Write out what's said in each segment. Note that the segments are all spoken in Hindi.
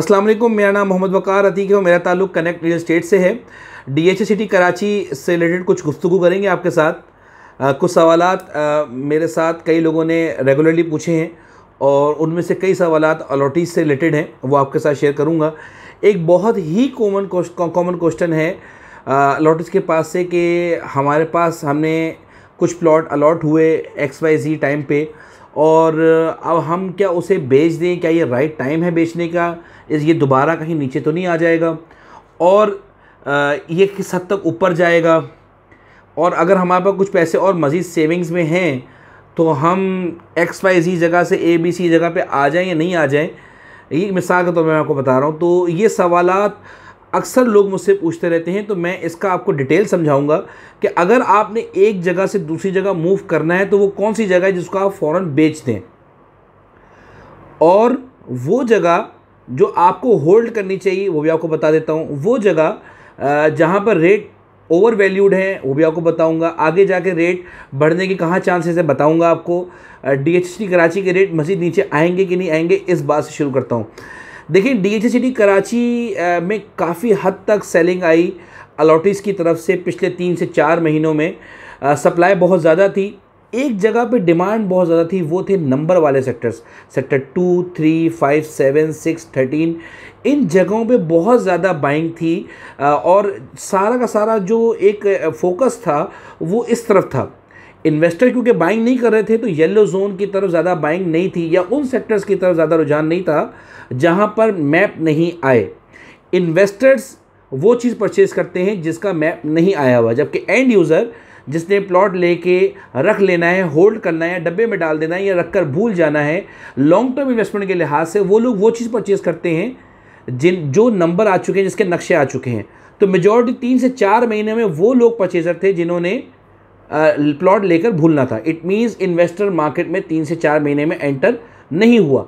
अस्सलाम वालेकुम मेरा नाम मोहम्मद वकार अतीक है और मेरा ताल्लुक कनेक्ट रियल स्टेट से है डी एच सिटी कराची से रिलेटेड कुछ गुफ्तु करेंगे आपके साथ आ, कुछ सवाल मेरे साथ कई लोगों ने रेगुलरली पूछे हैं और उनमें से कई सवाल अलॉटीज से रिलेटेड हैं वो आपके साथ शेयर करूँगा एक बहुत ही कॉमन कॉमन क्वेश्चन है अलॉटीज के पास से कि हमारे पास हमने कुछ प्लॉट अलॉट हुए एक्स वाई जी टाइम पे और अब हम क्या उसे बेच दें क्या ये राइट टाइम है बेचने का इस ये दोबारा कहीं नीचे तो नहीं आ जाएगा और ये किस हद तक ऊपर जाएगा और अगर हमारे पास कुछ पैसे और मज़ीद सेविंग्स में हैं तो हम एक्स वाई जी जगह से ए बी सी जगह पे आ जाएं या नहीं आ जाएं ये मिसाल के तौर तो मैं आपको बता रहा हूँ तो ये सवालात अक्सर लोग मुझसे पूछते रहते हैं तो मैं इसका आपको डिटेल समझाऊंगा कि अगर आपने एक जगह से दूसरी जगह मूव करना है तो वो कौन सी जगह है जिसको आप फ़ौर बेच दें और वो जगह जो आपको होल्ड करनी चाहिए वो भी आपको बता देता हूँ वो जगह जहाँ पर रेट ओवर वैल्यूड है वो भी आपको बताऊंगा आगे जाके रेट बढ़ने के कहाँ चांसेस है बताऊंगा आपको डी कराची के रेट मज़ीद नीचे आएंगे कि नहीं आएंगे इस बात से शुरू करता हूँ देखिए डी कराची में काफ़ी हद तक सेलिंग आई अलॉटिस की तरफ से पिछले तीन से चार महीनों में सप्लाई बहुत ज़्यादा थी एक जगह पे डिमांड बहुत ज़्यादा थी वो थे नंबर वाले sectors sector two three five seven six thirteen इन जगहों पे बहुत ज़्यादा बाइंग थी और सारा का सारा जो एक फोकस था वो इस तरफ था इन्वेस्टर क्योंकि बाइंग नहीं कर रहे थे तो येलो जोन की तरफ ज़्यादा बाइंग नहीं थी या उन सेक्टर्स की तरफ ज़्यादा रुझान नहीं था जहाँ पर मैप नहीं आए इन्वेस्टर्स वो चीज़ परचेज करते हैं जिसका मैप नहीं आया हुआ जबकि एंड यूज़र जिसने प्लॉट लेके रख लेना है होल्ड करना है डब्बे में डाल देना है या रख कर भूल जाना है लॉन्ग टर्म इन्वेस्टमेंट के लिहाज से वो लोग वो चीज़ परचेज़ करते हैं जिन जो नंबर आ चुके हैं जिसके नक्शे आ चुके हैं तो मेजॉरिटी तीन से चार महीने में वो लोग परचेज़र थे जिन्होंने प्लॉट लेकर भूलना था इट मीन्स इन्वेस्टर मार्केट में तीन से चार महीने में एंटर नहीं हुआ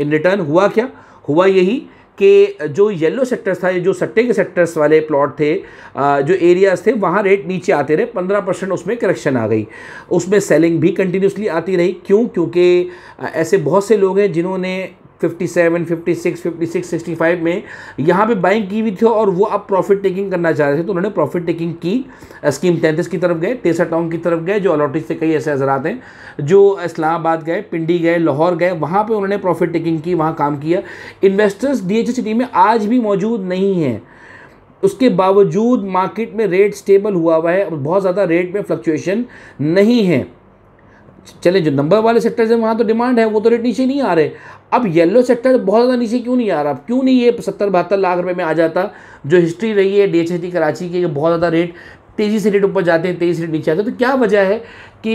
इन रिटर्न हुआ क्या हुआ यही कि जो येलो सेक्टर्स था जो सट्टे के सेक्टर्स वाले प्लॉट थे जो एरियाज थे वहाँ रेट नीचे आते रहे पंद्रह परसेंट उसमें करेक्शन आ गई उसमें सेलिंग भी कंटिन्यूसली आती रही क्यों क्योंकि ऐसे बहुत से लोग हैं जिन्होंने 57, 56, 56, 65 में यहाँ पे बाइंग की हुई थी और वो अब प्रॉफिट टेकिंग करना चाह रहे थे तो उन्होंने प्रॉफिट टेकिंग की स्कीम तैंतीस की तरफ गए तेसर टाउन की तरफ गए जो अलॉटिस से कई ऐसे हजरात हैं जो इस्लामाबाद गए पिंडी गए लाहौर गए वहाँ पर उन्होंने प्रॉफिट टेकिंग की वहाँ काम किया इन्वेस्टर्स डी सिटी में आज भी मौजूद नहीं हैं उसके बावजूद मार्केट में रेट स्टेबल हुआ हुआ है बहुत ज़्यादा रेट में फ्लक्चुएशन नहीं है चले जो नंबर वाले सेक्टर्स हैं वहाँ तो डिमांड है वो तो रेट नीचे नहीं आ रहे अब येलो सेक्टर बहुत ज़्यादा नीचे क्यों नहीं आ रहा अब क्यों नहीं ये सत्तर बहत्तर लाख रुपए में आ जाता जो हिस्ट्री रही है डी कराची की बहुत ज़्यादा रेट तेज़ी से रेट ऊपर जाते हैं तेज़ी से रेट नीचे आते हैं तो क्या वजह है कि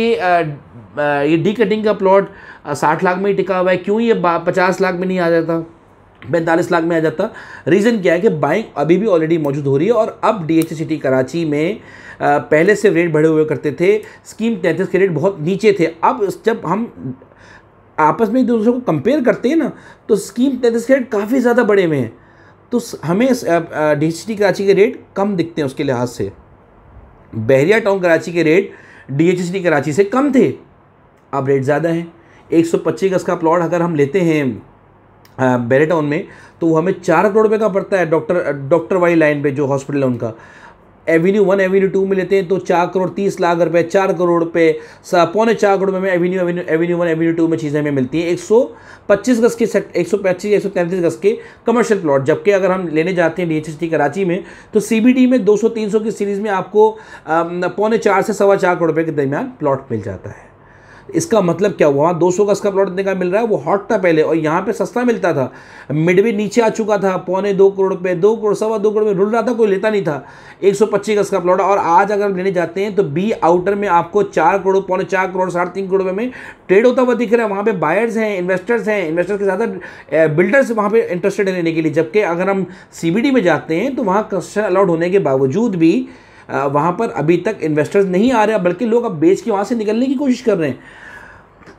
ये डी कटिंग का प्लॉट साठ लाख में ही टिका हुआ है क्यों ये पचास लाख में नहीं आ जाता पैंतालीस लाख में आ जाता रीज़न क्या है कि बाइंग अभी भी ऑलरेडी मौजूद हो रही है और अब डी सिटी कराची में पहले से रेट बढ़े हुए करते थे स्कीम तैंतीस के रेट बहुत नीचे थे अब जब हम आपस में एक दूसरे को कंपेयर करते हैं ना तो स्कीम तैंतीस के रेट काफ़ी ज़्यादा बढ़े हुए हैं तो हमें डी सिटी कराची के रेट कम दिखते हैं उसके लिहाज से बहरिया टाउन कराची के रेट डी कराची से कम थे अब रेट ज़्यादा हैं एक सौ पच्चीस गज का प्लॉट अगर हम लेते हैं बेरेटाउन हाँ, में तो वो हमें चार करोड़ रुपये का पड़ता है डॉक्टर डॉक्टर वाली लाइन पे जो हॉस्पिटल है उनका एवेन्यू वन एवेन्यू टू में लेते हैं तो चार करोड़ तीस लाख रुपए चार करोड़ रुपये पौने चार करोड़ में avenue avenue avenue one avenue two में चीज़ें हमें मिलती हैं एक सौ पच्चीस गज के सेक्ट एक सौ पच्चीस एक सौ तैंतीस गज के कमर्शियल प्लॉट जबकि अगर हम लेने जाते हैं डी कराची में तो सी में दो सौ तीन सौ की सीरीज़ में आपको पौने चार से सवा चार करोड़ रुपये के दरमियान प्लॉट मिल जाता है इसका मतलब क्या हुआ वहाँ दो सौ का इसका प्लॉट इतने का मिल रहा है वो हॉट था पहले और यहाँ पे सस्ता मिलता था मिडवे नीचे आ चुका था पौने दो करोड़ पे दो करोड़ सवा दो करोड़ में रुल रहा था कोई लेता नहीं था एक सौ पच्चीस का इसका प्लॉट और आज अगर लेने जाते हैं तो बी आउटर में आपको चार करोड़ पौने चार करोड़ साढ़े तीन करोड़ में ट्रेड होता हुआ दिख रहा है वहाँ पर बायर्स हैं इन्वेस्टर्स हैं इन्वेस्टर्स के साथ बिल्डर्स वहाँ पर इंटरेस्टेड है लेने के लिए जबकि अगर हम सी में जाते हैं तो वहाँ कंस्ट्रक्शन अलाउड होने के बावजूद भी वहाँ पर अभी तक इन्वेस्टर्स नहीं आ रहे बल्कि लोग अब बेच के वहाँ से निकलने की कोशिश कर रहे हैं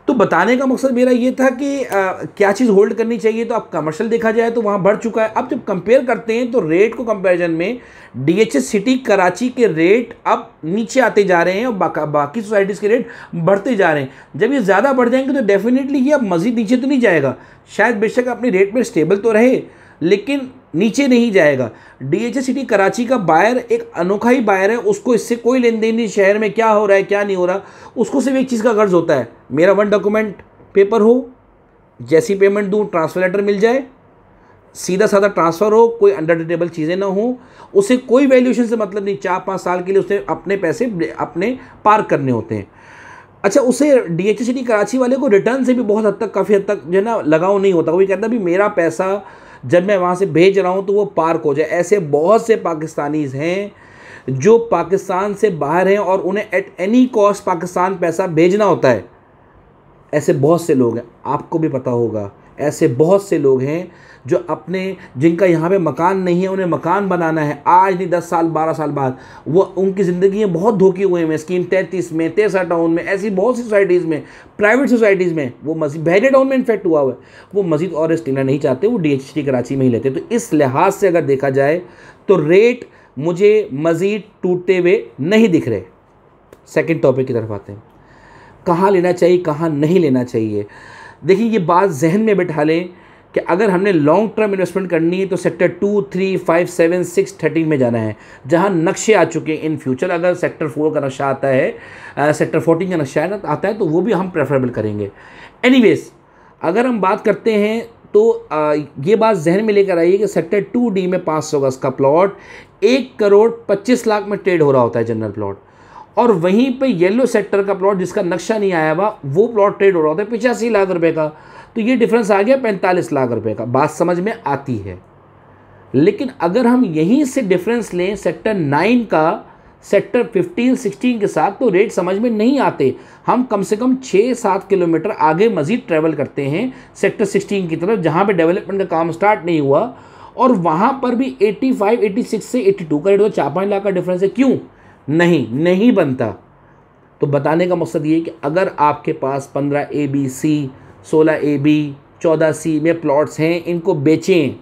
तो बताने का मकसद मेरा ये था कि आ, क्या चीज़ होल्ड करनी चाहिए तो अब कमर्शियल देखा जाए तो वहाँ बढ़ चुका है अब जब कंपेयर करते हैं तो रेट को कंपैरिजन में डी सिटी कराची के रेट अब नीचे आते जा रहे हैं और बाका, बाकी सोसाइटीज़ के रेट बढ़ते जा रहे हैं जब ये ज़्यादा बढ़ जाएंगे तो डेफिनेटली ये अब मज़ीद नीचे तो नहीं जाएगा शायद बेशक अपने रेट में स्टेबल तो रहे लेकिन नीचे नहीं जाएगा डीएचए सिटी कराची का बायर एक अनोखा ही बायर है उसको इससे कोई लेन देन नहीं शहर में क्या हो रहा है क्या नहीं हो रहा उसको सिर्फ एक चीज़ का गर्ज होता है मेरा वन डॉक्यूमेंट पेपर हो जैसी पेमेंट दूँ ट्रांसफर लेटर मिल जाए सीधा साधा ट्रांसफ़र हो कोई अंडर डिटेबल चीज़ें ना हो उसे कोई वैल्यूशन से मतलब नहीं चार पाँच साल के लिए उसने अपने पैसे अपने पार करने होते हैं अच्छा उसे डी एच सिटी कराची वाले को रिटर्न से भी बहुत हद तक काफ़ी हद तक जो है ना लगाव नहीं होता वो कहता भी मेरा पैसा जब मैं वहाँ से भेज रहा हूँ तो वो पार्क हो जाए ऐसे बहुत से पाकिस्तानीज़ हैं जो पाकिस्तान से बाहर हैं और उन्हें एट एनी कॉस्ट पाकिस्तान पैसा भेजना होता है ऐसे बहुत से लोग हैं आपको भी पता होगा ऐसे बहुत से लोग हैं जो अपने जिनका यहाँ पे मकान नहीं है उन्हें मकान बनाना है आज नहीं दस साल बारह साल बाद वो उनकी ज़िंदगी में बहुत धोखे हुए हैं स्कीम तैंतीस में तेसरा टाउन में ऐसी बहुत सी सोसाइटीज़ में प्राइवेट सोसाइटीज़ में वो मस्जिद बहरे टाउन में इन्फेक्ट हुआ हुआ है वो मस्जिद और स्टीना नहीं चाहते वो डी कराची में ही लेते तो इस लिहाज से अगर देखा जाए तो रेट मुझे मज़ीद टूटते हुए नहीं दिख रहे सेकेंड टॉपिक की तरफ आते हैं कहाँ लेना चाहिए कहाँ नहीं लेना चाहिए देखिए ये बात जहन में बैठा लें कि अगर हमने लॉन्ग टर्म इन्वेस्टमेंट करनी है तो sector two three five seven six thirteen में जाना है जहाँ नक्शे आ चुके हैं इन फ्यूचर अगर सेक्टर फोर का नक्शा आता है आ, सेक्टर फोर्टीन का नक्शा आता है तो वो भी हम प्रेफरेबल करेंगे एनी अगर हम बात करते हैं तो आ, ये बात जहन में लेकर आइए कि सेक्टर टू डी में पाँच सौ गज का प्लॉट एक करोड़ पच्चीस लाख में ट्रेड हो रहा होता है जनरल प्लॉट और वहीं पे येलो सेक्टर का प्लॉट जिसका नक्शा नहीं आया हुआ वो प्लॉट ट्रेड हो रहा होता पिचासी लाख रुपए का तो ये डिफरेंस आ गया पैंतालीस लाख रुपए का बात समझ में आती है लेकिन अगर हम यहीं से डिफरेंस लें सेक्टर नाइन का सेक्टर फिफ्टीन सिक्सटीन के साथ तो रेट समझ में नहीं आते हम कम से कम छः सात किलोमीटर आगे मज़ीद ट्रैवल करते हैं सेक्टर सिक्सटीन की तरफ जहाँ पे डेवलपमेंट का काम स्टार्ट नहीं हुआ और वहाँ पर भी 85, 86 से 82 का रेट तो चार पाँच लाख का डिफरेंस है क्यों नहीं नहीं बनता तो बताने का मकसद ये कि अगर आपके पास पंद्रह ए बी सी सोलह ए बी चौदह सी में प्लॉट्स हैं इनको बेचें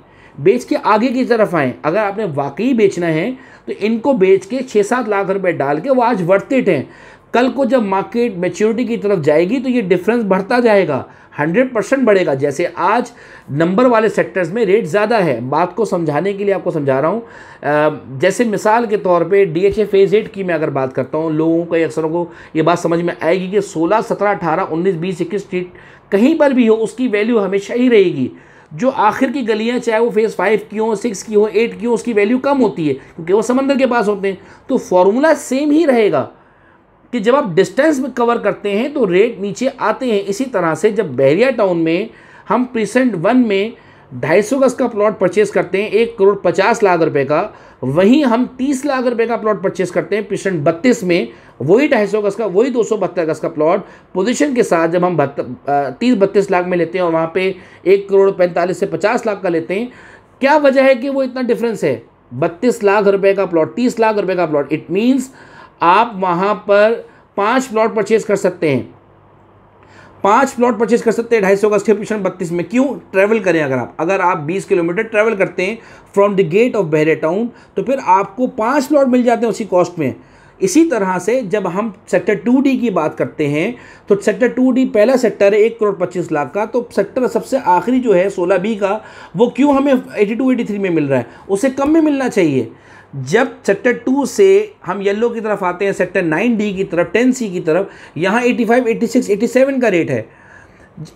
बेच के आगे की तरफ आएँ अगर आपने वाकई बेचना है तो इनको बेच के छः सात लाख रुपए डाल के वो आज वर्थ हैं कल को जब मार्केट मेच्योरिटी की तरफ जाएगी तो ये डिफरेंस बढ़ता जाएगा हंड्रेड परसेंट बढ़ेगा जैसे आज नंबर वाले सेक्टर्स में रेट ज़्यादा है बात को समझाने के लिए आपको समझा रहा हूँ जैसे मिसाल के तौर पे D H A phase eight की मैं अगर बात करता हूँ लोगों को अक्सरों को ये बात समझ में आएगी कि सोलह सत्रह अठारह उन्नीस बीस इक्कीस स्ट्रीट कहीं पर भी हो उसकी वैल्यू हमेशा ही रहेगी जो आखिर की गलियाँ चाहे वो फेज़ फाइव की हो सिक्स की हो एट की हो उसकी वैल्यू कम होती है क्योंकि वो समंदर के पास होते हैं तो फार्मूला सेम ही रहेगा कि जब आप डिस्टेंस में कवर करते हैं तो रेट नीचे आते हैं इसी तरह से जब बहरिया टाउन में हम प्रीसेंट वन में ढाई सौ गज का प्लॉट परचेस करते हैं एक करोड़ पचास लाख रुपए का वहीं हम तीस लाख रुपए का प्लॉट परचेस करते हैं प्रीसेंट बत्तीस में वही ढाई सौ गज का वही दो सौ बहत्तर गज का प्लॉट पोजीशन के साथ जब हम तीस बत्तीस लाख में लेते हैं और वहाँ पर एक करोड़ पैंतालीस से पचास लाख का लेते हैं क्या वजह है कि वो इतना डिफरेंस है बत्तीस लाख रुपए का प्लॉट तीस लाख रुपए का प्लॉट इट मीन्स आप वहाँ पर पाँच प्लॉट परचेज कर सकते हैं पाँच प्लॉट परचेज कर सकते हैं ढाई सौ का स्क्रिप्शन बत्तीस में क्यों ट्रैवल करें अगर आप अगर आप बीस किलोमीटर ट्रैवल करते हैं from the gate of Bahria town तो फिर आपको पाँच प्लॉट मिल जाते हैं उसी कॉस्ट में इसी तरह से जब हम सेक्टर टू डी की बात करते हैं तो सेक्टर टू डी पहला सेक्टर है एक करोड़ पच्चीस लाख का तो सेक्टर सबसे आखिरी जो है सोलह बी का वो क्यों हमें एटी टू एटी थ्री में मिल रहा है उसे कम में मिलना चाहिए जब सेक्टर टू से हम येलो की तरफ आते हैं सेक्टर नाइन डी की तरफ टेन सी की तरफ यहाँ eighty five eighty six eighty seven का रेट है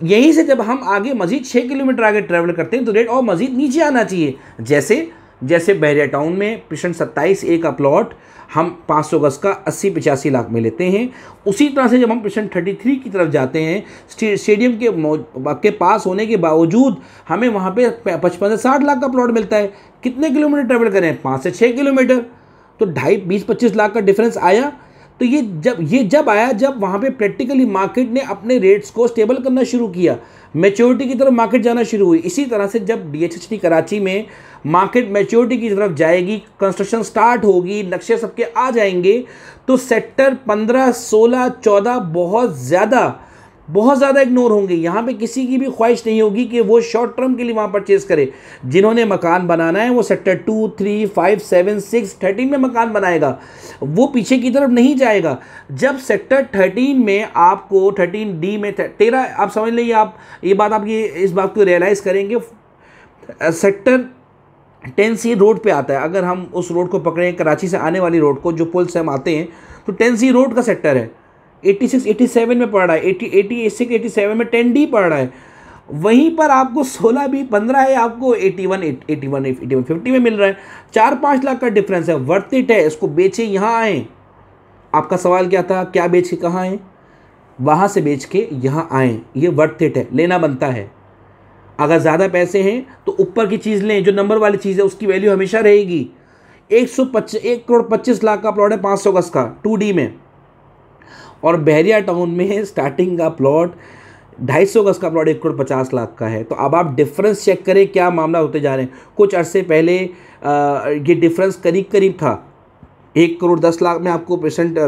यहीं से जब हम आगे मज़ीद छः किलोमीटर आगे ट्रैवल करते हैं तो रेट और मज़ीद नीचे आना चाहिए जैसे जैसे बहरिया टाउन में प्रश्न सत्ताईस ए का प्लॉट हम पाँच सौ गज़ का अस्सी पचासी लाख में लेते हैं उसी तरह से जब हम प्रश्न थर्टी थ्री की तरफ जाते हैं स्टेडियम के के पास होने के बावजूद हमें वहाँ पे पचपन से साठ लाख का प्लॉट मिलता है कितने किलोमीटर ट्रेवल करें पाँच से छः किलोमीटर तो ढाई बीस पच्चीस लाख का डिफरेंस आया तो ये जब ये जब आया जब वहाँ पे प्रैक्टिकली मार्केट ने अपने रेट्स को स्टेबल करना शुरू किया मेच्योरिटी की तरफ मार्केट जाना शुरू हुई इसी तरह से जब डी कराची में मार्केट मेच्योरिटी की तरफ जाएगी कंस्ट्रक्शन स्टार्ट होगी नक्शे सबके आ जाएंगे तो सेक्टर पंद्रह सोलह चौदह बहुत ज़्यादा बहुत ज़्यादा इग्नोर होंगे यहाँ पे किसी की भी ख्वाहिश नहीं होगी कि वो शॉर्ट टर्म के लिए वहाँ परचेज़ करे जिन्होंने मकान बनाना है वो sector two three five seven six thirteen में मकान बनाएगा वो पीछे की तरफ नहीं जाएगा जब सेक्टर थर्टीन में आपको थर्टीन डी में तेरह आप समझ लीजिए आप ये बात आप ये इस बात को रियलाइज़ करेंगे सेक्टर टेन सी रोड पर आता है अगर हम उस रोड को पकड़ें कराची से आने वाली रोड को जो पुल से हम आते हैं तो टेन सी रोड का सेक्टर है एट्टी सिक्स एटी सेवन में पढ़ रहा है eighty eighty six eighty seven में टेन डी पढ़ रहा है वहीं पर आपको सोलह भी पंद्रह है आपको eighty one eighty one eighty one fifty में मिल रहा है चार पाँच लाख का डिफरेंस है वर्थ इट है इसको बेचे यहाँ आए आपका सवाल क्या था क्या बेच के कहाँ आए वहाँ से बेच के यहाँ आए ये वर्थ इट है लेना बनता है अगर ज़्यादा पैसे हैं तो ऊपर की चीज़ लें जो नंबर वाली चीज़ है उसकी वैल्यू हमेशा रहेगी एक सौ पच्चीस एक करोड़ पच्चीस लाख का प्लॉट है पाँच सौ गज का टू डी में और बहरिया टाउन में स्टार्टिंग का प्लॉट ढाई सौ गज का प्लॉट एक करोड़ पचास लाख का है तो अब आप डिफरेंस चेक करें क्या मामला होते जा रहे हैं कुछ अरसे पहले ये डिफरेंस करीब करीब था एक करोड़ दस लाख में आपको पेशेंट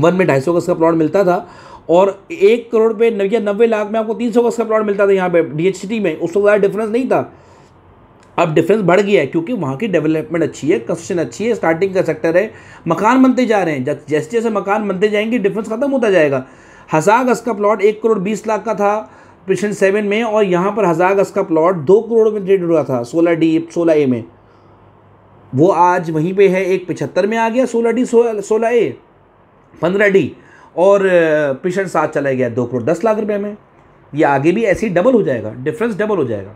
वन में ढाई सौ गज का प्लॉट मिलता था और एक करोड़ पे या नब्बे लाख में आपको तीन सौ गज का प्लॉट मिलता था यहाँ पे डी में उस वक्त ज़्यादा डिफरेंस नहीं था अब डिफेंस बढ़ गया है क्योंकि वहाँ की डेवलपमेंट अच्छी है कंस्ट्रक्शन अच्छी है स्टार्टिंग का सेक्टर है मकान बनते जा रहे हैं जैसे जैसे मकान बनते जाएंगे डिफेंस ख़त्म होता जाएगा हज़ार गज़ का प्लॉट एक करोड़ बीस लाख का था पिछले सेवन में और यहाँ पर हज़ार गज़ का प्लॉट दो करोड़ में ट्रेड हुआ था सोलह डी सोलह ए में वो आज वहीं पे है एक पचहत्तर में आ गया सोलह डी सोलह ए पंद्रह डी और पिछले सात चला गया दो करोड़ दस लाख रुपये में ये आगे भी ऐसे ही डबल हो जाएगा डिफरेंस डबल हो जाएगा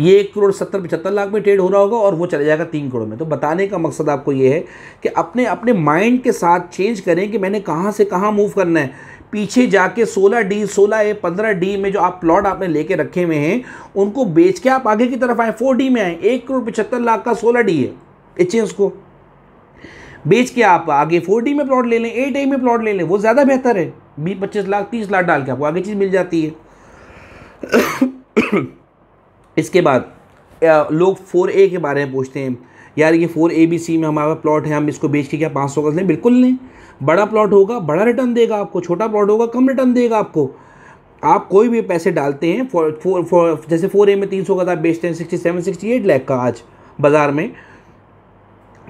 ये एक करोड़ सत्तर पचहत्तर लाख में ट्रेड हो रहा होगा और वो चला जाएगा तीन करोड़ में तो बताने का मकसद आपको ये है कि अपने अपने माइंड के साथ चेंज करें कि मैंने कहाँ से कहाँ मूव करना है पीछे जाके 16 डी 16 ए 15 डी में जो आप प्लॉट आपने लेके रखे हुए हैं उनको बेच के आप आगे की तरफ आए फोर डी में आए एक करोड़ पचहत्तर लाख का सोलह डी है एस को बेच के आप आगे फोर डी में प्लॉट ले लें एट ए में प्लॉट ले लें वो ज़्यादा बेहतर है बीस पच्चीस लाख तीस लाख डाल के आपको आगे चीज़ मिल जाती है इसके बाद लोग फोर ए के बारे में पूछते हैं यार ये फोर ए बी सी में हमारा प्लॉट है हम इसको बेच के क्या पाँच सौ का लें बिल्कुल लें बड़ा प्लॉट होगा बड़ा रिटर्न देगा आपको छोटा प्लॉट होगा कम रिटर्न देगा आपको आप कोई भी पैसे डालते हैं फोर फोर फोर जैसे फोर ए में तीन सौ का आप बेचते हैं sixty seven sixty eight lakh का आज बाज़ार में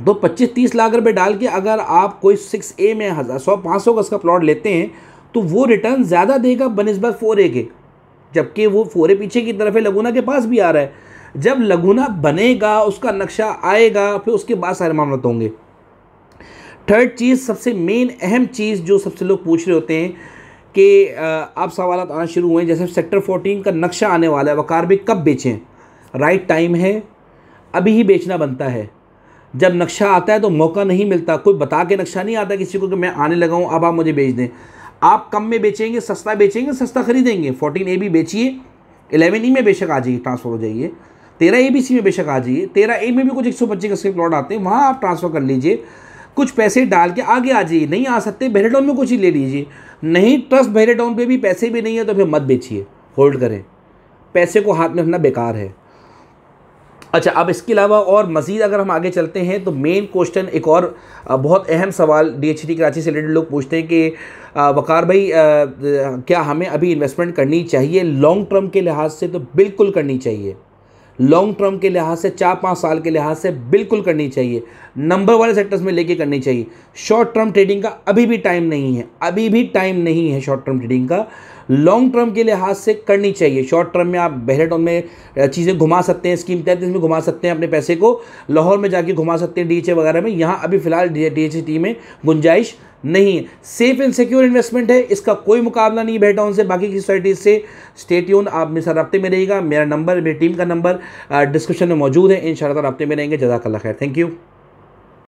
तो पच्चीस तीस लाख रुपये डाल के अगर आप कोई सिक्स ए में हज़ार सौ पाँच सौ गज़ का प्लॉट लेते हैं तो वो रिटर्न ज़्यादा देगा बनस्बत फोर ए के जबकि वो फोरे पीछे की तरफ है लगुना के पास भी आ रहा है जब लगुना बनेगा उसका नक्शा आएगा फिर उसके बाद सारे मामलत होंगे थर्ड चीज़ सबसे मेन अहम चीज़ जो सबसे लोग पूछ रहे होते हैं कि आप सवाल आना शुरू हुए हैं जैसे सेक्टर फोर्टीन का नक्शा आने वाला है वकार भी कब बेचें राइट टाइम है अभी ही बेचना बनता है जब नक्शा आता है तो मौका नहीं मिलता कोई बता के नक्शा नहीं आता किसी को कि मैं आने लगा हूँ अब आप मुझे बेच दें आप कम में बेचेंगे सस्ता बेचेंगे सस्ता खरीदेंगे फोर्टीन ए भी बेचिए इलेवन ई e में बेशक आ जाइए ट्रांसफ़र हो जाइए तेरह ए बी सी में बेशक आ जाइए तेरह ए में भी कुछ एक सौ पच्चीस स्क्रिप्ट प्लॉट आते हैं वहाँ आप ट्रांसफ़र कर लीजिए कुछ पैसे डाल के आगे आ जाइए नहीं आ सकते बहरेडाउन में कुछ ही ले लीजिए नहीं ट्रस्ट बहरेडाउन पर भी पैसे भी नहीं है तो फिर मत बेचिए होल्ड करें पैसे को हाथ में रखना बेकार है अच्छा अब इसके अलावा और मज़ीद अगर हम आगे चलते हैं तो मेन क्वेश्चन एक और बहुत अहम सवाल डी एच टी कराची से रिलेटेड लोग पूछते हैं कि वकार भाई क्या हमें अभी इन्वेस्टमेंट करनी चाहिए लॉन्ग टर्म के लिहाज से तो बिल्कुल करनी चाहिए लॉन्ग टर्म के लिहाज से चार पाँच साल के लिहाज से बिल्कुल करनी चाहिए नंबर वाले सेक्टर्स में लेके करनी चाहिए शॉर्ट टर्म ट्रेडिंग का अभी भी टाइम नहीं है अभी भी टाइम नहीं है शॉर्ट टर्म ट्रेडिंग का लॉन्ग टर्म के लिहाज से करनी चाहिए शॉर्ट टर्म में आप टर्म में चीज़ें घुमा सकते हैं स्कीम तहत इसमें घुमा सकते हैं अपने पैसे को लाहौर में जाके घुमा सकते हैं डी वगैरह में यहाँ अभी फिलहाल डी में गुंजाइश नहीं है सेफ एंड सिक्योर इन्वेस्टमेंट है इसका कोई मुकाबला नहीं बैठा उनसे बाकी की सोसाइटीज़ से स्टेट यून आप मेरे साथ रबते में रहेगा मेरा नंबर मेरी टीम का नंबर डिस्क्रिप्शन में मौजूद है इन शाला तो रबते में रहेंगे जजाकल्ला खैर थैंक यू